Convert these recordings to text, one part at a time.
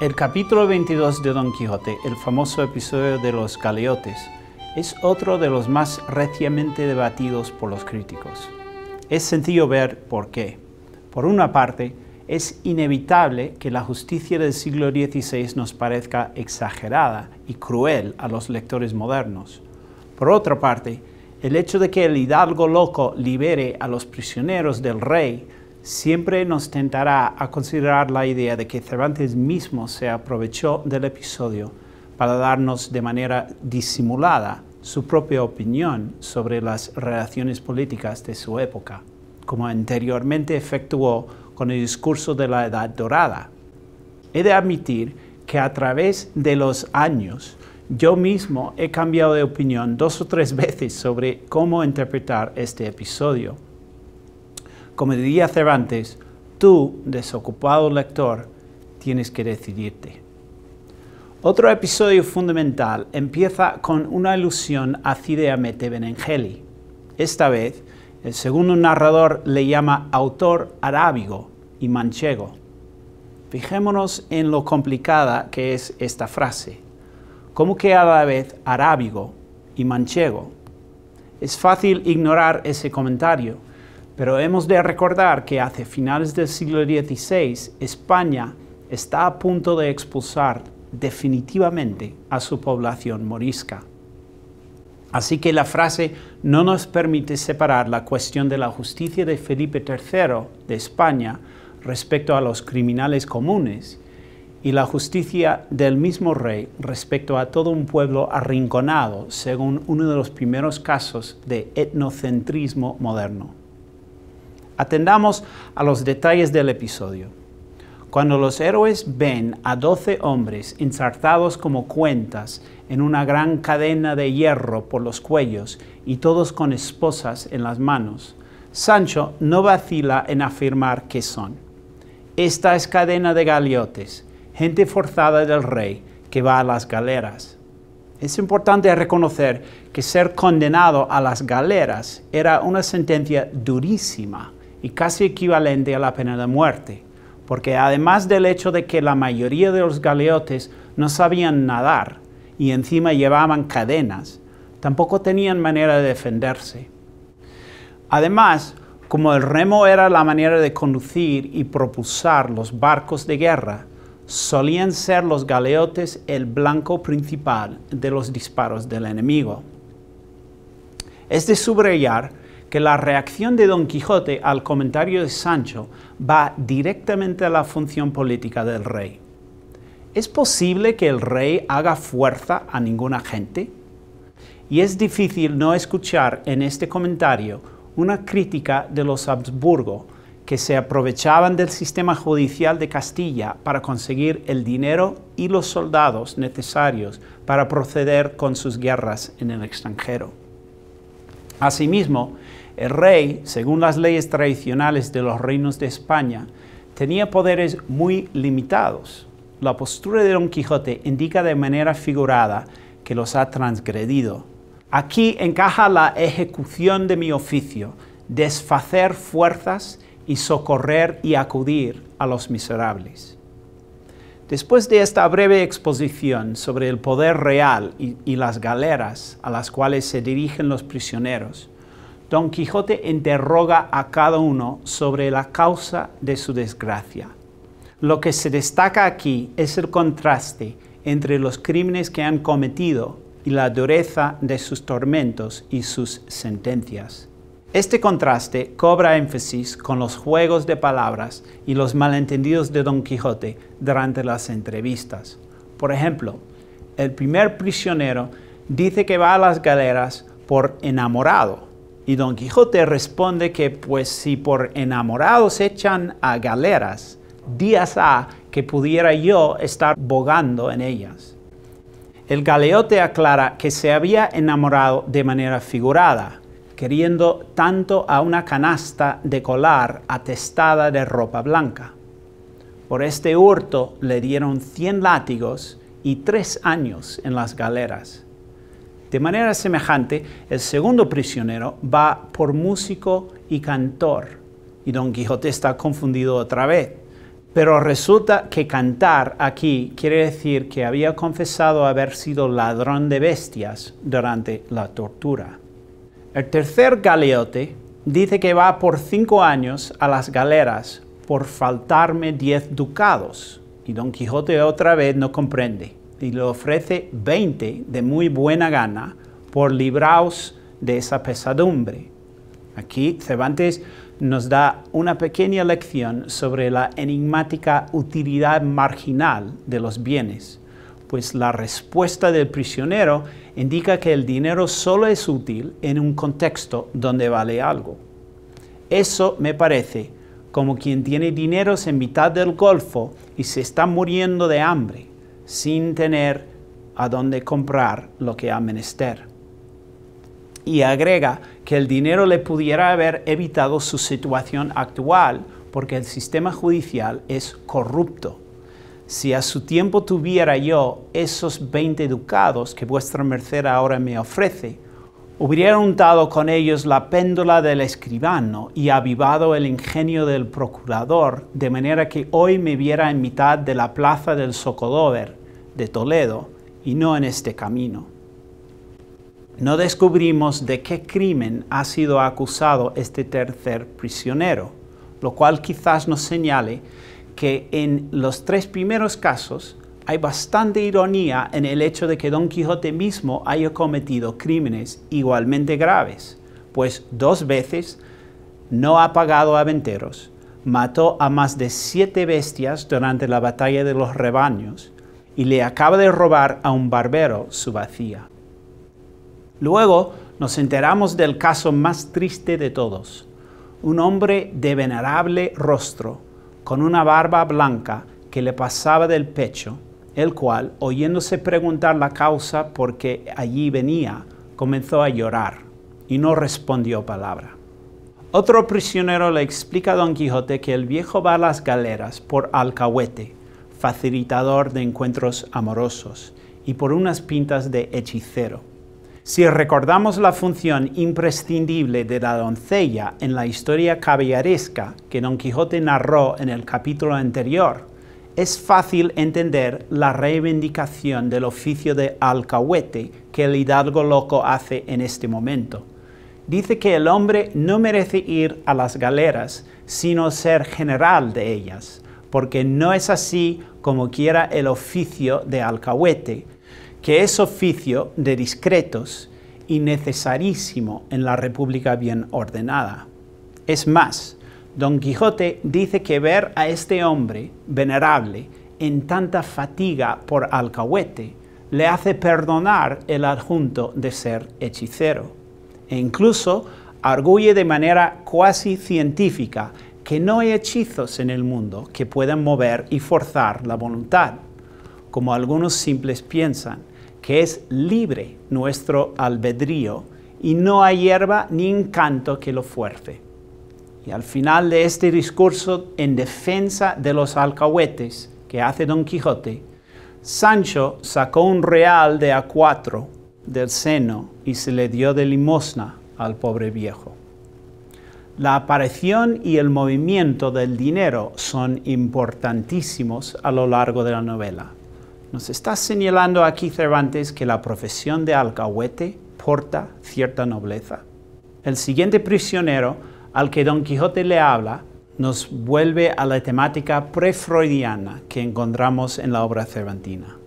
El capítulo 22 de Don Quijote, el famoso episodio de los galeotes, es otro de los más recientemente debatidos por los críticos. Es sencillo ver por qué. Por una parte, es inevitable que la justicia del siglo XVI nos parezca exagerada y cruel a los lectores modernos. Por otra parte, el hecho de que el hidalgo loco libere a los prisioneros del rey siempre nos tentará a considerar la idea de que Cervantes mismo se aprovechó del episodio para darnos de manera disimulada su propia opinión sobre las relaciones políticas de su época, como anteriormente efectuó con el discurso de la Edad Dorada. He de admitir que a través de los años yo mismo he cambiado de opinión dos o tres veces sobre cómo interpretar este episodio como diría Cervantes, tú, desocupado lector, tienes que decidirte. Otro episodio fundamental empieza con una alusión a Cideamete Benengeli. Esta vez, el segundo narrador le llama autor arábigo y manchego. Fijémonos en lo complicada que es esta frase. ¿Cómo que a la vez arábigo y manchego? Es fácil ignorar ese comentario, pero hemos de recordar que hace finales del siglo XVI, España está a punto de expulsar definitivamente a su población morisca. Así que la frase no nos permite separar la cuestión de la justicia de Felipe III de España respecto a los criminales comunes y la justicia del mismo rey respecto a todo un pueblo arrinconado, según uno de los primeros casos de etnocentrismo moderno. Atendamos a los detalles del episodio. Cuando los héroes ven a doce hombres ensartados como cuentas en una gran cadena de hierro por los cuellos y todos con esposas en las manos, Sancho no vacila en afirmar que son. Esta es cadena de galeotes, gente forzada del rey que va a las galeras. Es importante reconocer que ser condenado a las galeras era una sentencia durísima y casi equivalente a la pena de muerte, porque además del hecho de que la mayoría de los galeotes no sabían nadar y encima llevaban cadenas, tampoco tenían manera de defenderse. Además, como el remo era la manera de conducir y propulsar los barcos de guerra, solían ser los galeotes el blanco principal de los disparos del enemigo. Es de subrayar que la reacción de Don Quijote al comentario de Sancho va directamente a la función política del rey. ¿Es posible que el rey haga fuerza a ninguna gente? Y es difícil no escuchar en este comentario una crítica de los Habsburgo que se aprovechaban del sistema judicial de Castilla para conseguir el dinero y los soldados necesarios para proceder con sus guerras en el extranjero. Asimismo, el rey, según las leyes tradicionales de los reinos de España, tenía poderes muy limitados. La postura de Don Quijote indica de manera figurada que los ha transgredido. Aquí encaja la ejecución de mi oficio, desfacer fuerzas y socorrer y acudir a los miserables. Después de esta breve exposición sobre el poder real y, las galeras a las cuales se dirigen los prisioneros, Don Quijote interroga a cada uno sobre la causa de su desgracia. Lo que se destaca aquí es el contraste entre los crímenes que han cometido y la dureza de sus tormentos y sus sentencias. Este contraste cobra énfasis con los juegos de palabras y los malentendidos de Don Quijote durante las entrevistas. Por ejemplo, el primer prisionero dice que va a las galeras por enamorado y Don Quijote responde que pues si por enamorado se echan a galeras, días a que pudiera yo estar bogando en ellas. El galeote aclara que se había enamorado de manera figurada, queriendo tanto a una canasta de colar atestada de ropa blanca. Por este hurto le dieron 100 látigos y tres años en las galeras. De manera semejante, el segundo prisionero va por músico y cantor, y Don Quijote está confundido otra vez. Pero resulta que cantar aquí quiere decir que había confesado haber sido ladrón de bestias durante la tortura. El tercer galeote dice que va por cinco años a las galeras por faltarme diez ducados. Y Don Quijote otra vez no comprende y le ofrece veinte de muy buena gana por libraos de esa pesadumbre. Aquí Cervantes nos da una pequeña lección sobre la enigmática utilidad marginal de los bienes pues la respuesta del prisionero indica que el dinero solo es útil en un contexto donde vale algo. Eso me parece como quien tiene dineros en mitad del golfo y se está muriendo de hambre, sin tener a dónde comprar lo que ha menester. Y agrega que el dinero le pudiera haber evitado su situación actual porque el sistema judicial es corrupto si a su tiempo tuviera yo esos veinte ducados que vuestra merced ahora me ofrece, hubiera untado con ellos la péndola del escribano y avivado el ingenio del procurador, de manera que hoy me viera en mitad de la plaza del Socodover de Toledo y no en este camino. No descubrimos de qué crimen ha sido acusado este tercer prisionero, lo cual quizás nos señale que en los tres primeros casos hay bastante ironía en el hecho de que Don Quijote mismo haya cometido crímenes igualmente graves, pues dos veces no ha pagado a venteros, mató a más de siete bestias durante la batalla de los rebaños y le acaba de robar a un barbero su vacía. Luego nos enteramos del caso más triste de todos, un hombre de venerable rostro con una barba blanca que le pasaba del pecho, el cual, oyéndose preguntar la causa por qué allí venía, comenzó a llorar y no respondió palabra. Otro prisionero le explica a Don Quijote que el viejo va a las galeras por alcahuete, facilitador de encuentros amorosos, y por unas pintas de hechicero, si recordamos la función imprescindible de la doncella en la historia caballeresca que Don Quijote narró en el capítulo anterior, es fácil entender la reivindicación del oficio de alcahuete que el hidalgo loco hace en este momento. Dice que el hombre no merece ir a las galeras, sino ser general de ellas, porque no es así como quiera el oficio de alcahuete, que es oficio de discretos y necesarísimo en la República bien ordenada. Es más, Don Quijote dice que ver a este hombre venerable en tanta fatiga por alcahuete le hace perdonar el adjunto de ser hechicero. E incluso arguye de manera cuasi científica que no hay hechizos en el mundo que puedan mover y forzar la voluntad, como algunos simples piensan que es libre nuestro albedrío y no hay hierba ni encanto que lo fuerce. Y al final de este discurso en defensa de los alcahuetes que hace Don Quijote, Sancho sacó un real de a cuatro del seno y se le dio de limosna al pobre viejo. La aparición y el movimiento del dinero son importantísimos a lo largo de la novela. Nos está señalando aquí Cervantes que la profesión de alcahuete porta cierta nobleza. El siguiente prisionero al que Don Quijote le habla nos vuelve a la temática pre-freudiana que encontramos en la obra cervantina.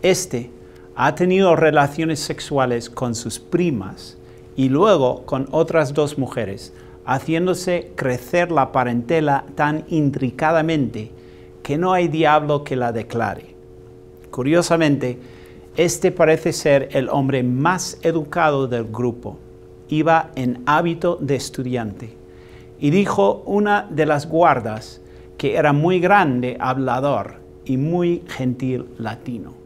Este ha tenido relaciones sexuales con sus primas y luego con otras dos mujeres, haciéndose crecer la parentela tan intricadamente que no hay diablo que la declare. Curiosamente, este parece ser el hombre más educado del grupo. Iba en hábito de estudiante. Y dijo una de las guardas que era muy grande hablador y muy gentil latino.